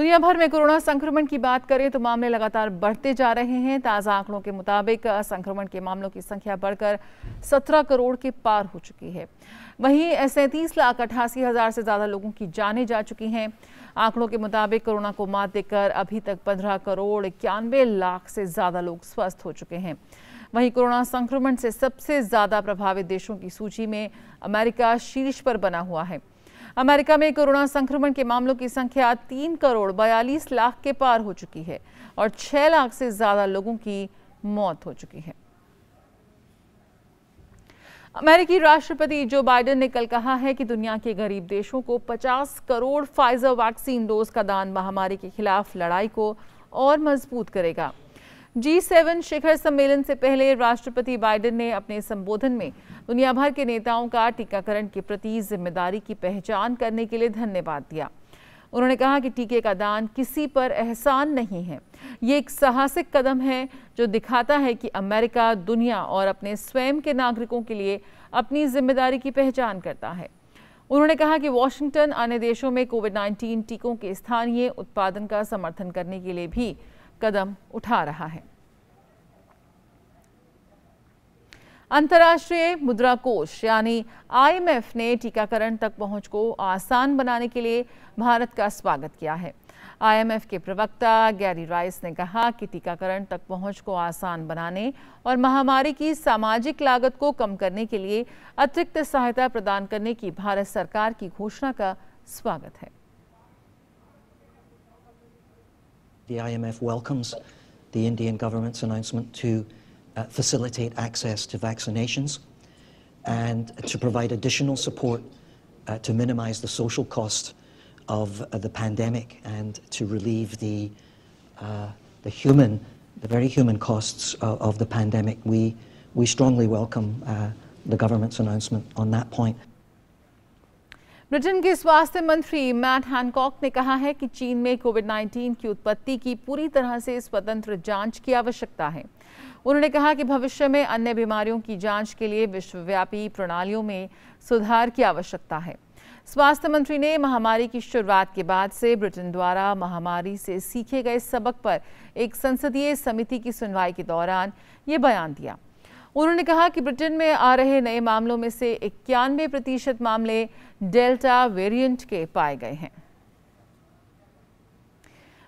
दुनिया भर में कोरोना संक्रमण की बात करें तो मामले लगातार बढ़ते जा रहे हैं ताज़ा आंकड़ों के मुताबिक संक्रमण के मामलों की संख्या बढ़कर 17 करोड़ के पार हो चुकी है वहीं सैंतीस लाख अट्ठासी हज़ार से ज़्यादा लोगों की जानें जा चुकी हैं आंकड़ों के मुताबिक कोरोना को मात देकर अभी तक पंद्रह करोड़ इक्यानवे लाख से ज़्यादा लोग स्वस्थ हो चुके हैं वहीं कोरोना संक्रमण से सबसे ज़्यादा प्रभावित देशों की सूची में अमेरिका शीर्ष पर बना हुआ है अमेरिका में कोरोना संक्रमण के मामलों की संख्या तीन करोड़ बयालीस लाख के पार हो चुकी है और छह लाख से ज्यादा लोगों की मौत हो चुकी है अमेरिकी राष्ट्रपति जो बाइडेन ने कल कहा है कि दुनिया के गरीब देशों को 50 करोड़ फाइजर वैक्सीन डोज का दान महामारी के खिलाफ लड़ाई को और मजबूत करेगा जी सेवन शिखर सम्मेलन से पहले राष्ट्रपति बाइडेन ने अपने संबोधन में दुनिया भर के नेताओं का टीकाकरण के प्रति जिम्मेदारी की पहचान करने के लिए धन्यवाद दिया उन्होंने कहा कि टीके का दान किसी पर एहसान नहीं है ये एक साहसिक कदम है जो दिखाता है कि अमेरिका दुनिया और अपने स्वयं के नागरिकों के लिए अपनी जिम्मेदारी की पहचान करता है उन्होंने कहा कि वॉशिंगटन अन्य देशों में कोविड 19 टीकों के स्थानीय उत्पादन का समर्थन करने के लिए भी कदम उठा रहा है अंतर्राष्ट्रीय मुद्रा कोष यानी आईएमएफ ने टीकाकरण तक पहुंच को आसान बनाने के लिए भारत का स्वागत किया है आईएमएफ के प्रवक्ता गैरी राइस ने कहा कि टीकाकरण तक पहुंच को आसान बनाने और महामारी की सामाजिक लागत को कम करने के लिए अतिरिक्त सहायता प्रदान करने की भारत सरकार की घोषणा का स्वागत है The IMF welcomes the Indian government's announcement to uh, facilitate access to vaccinations and to provide additional support uh, to minimize the social cost of uh, the pandemic and to relieve the, uh, the human, the very human costs of, of the pandemic. We, we strongly welcome uh, the government's announcement on that point. Britain के स्वास्थ्य मंत्री Matt Hancock ने कहा है कि चीन में Covid 19 की उत्पत्ति की पूरी तरह से स्वतंत्र जांच की आवश्यकता है उन्होंने कहा कि भविष्य में अन्य बीमारियों की जांच के लिए विश्वव्यापी प्रणालियों में सुधार की आवश्यकता है स्वास्थ्य मंत्री ने महामारी की शुरुआत के बाद से ब्रिटेन द्वारा महामारी से सीखे गए सबक पर एक संसदीय समिति की सुनवाई के दौरान ये बयान दिया उन्होंने कहा कि ब्रिटेन में आ रहे नए मामलों में से इक्यानवे प्रतिशत मामले डेल्टा वेरिएंट के पाए गए हैं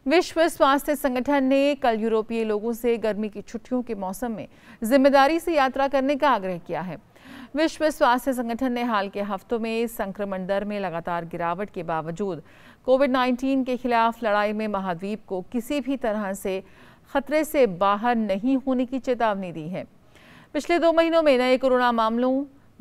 विश्व स्वास्थ्य संगठन ने कल यूरोपीय लोगों से गर्मी की छुट्टियों के मौसम में जिम्मेदारी से यात्रा करने का आग्रह किया है विश्व स्वास्थ्य संगठन ने हाल के हफ्तों में संक्रमण दर में लगातार गिरावट के बावजूद कोविड 19 के खिलाफ लड़ाई में महाद्वीप को किसी भी तरह से खतरे से बाहर नहीं होने की चेतावनी दी है पिछले दो महीनों में नए कोरोना मामलों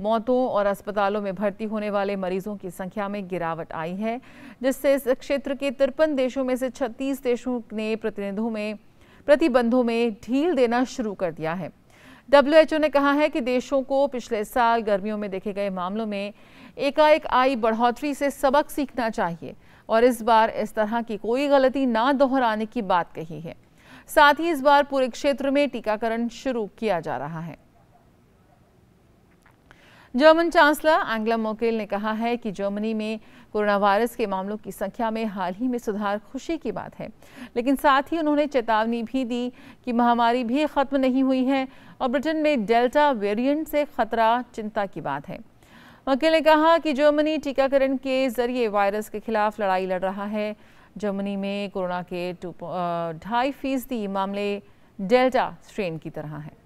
मौतों और अस्पतालों में भर्ती होने वाले मरीजों की संख्या में गिरावट आई है जिससे इस क्षेत्र के तिरपन देशों में से 36 देशों ने प्रतिनिधियों में प्रतिबंधों में ढील देना शुरू कर दिया है डब्ल्यूएचओ ने कहा है कि देशों को पिछले साल गर्मियों में देखे गए मामलों में एकाएक आई बढ़ोतरी से सबक सीखना चाहिए और इस बार इस तरह की कोई गलती ना दोहराने की बात कही है साथ ही इस बार पूरे क्षेत्र में टीकाकरण शुरू किया जा रहा है जर्मन चांसलर एंग्ला मोकेल ने कहा है कि जर्मनी में कोरोना वायरस के मामलों की संख्या में हाल ही में सुधार खुशी की बात है लेकिन साथ ही उन्होंने चेतावनी भी दी कि महामारी भी खत्म नहीं हुई है और ब्रिटेन में डेल्टा वेरिएंट से खतरा चिंता की बात है मोकेल ने कहा कि जर्मनी टीकाकरण के जरिए वायरस के खिलाफ लड़ाई लड़ रहा है जर्मनी में कोरोना के ढाई फीसदी मामले डेल्टा स्ट्रेन की तरह हैं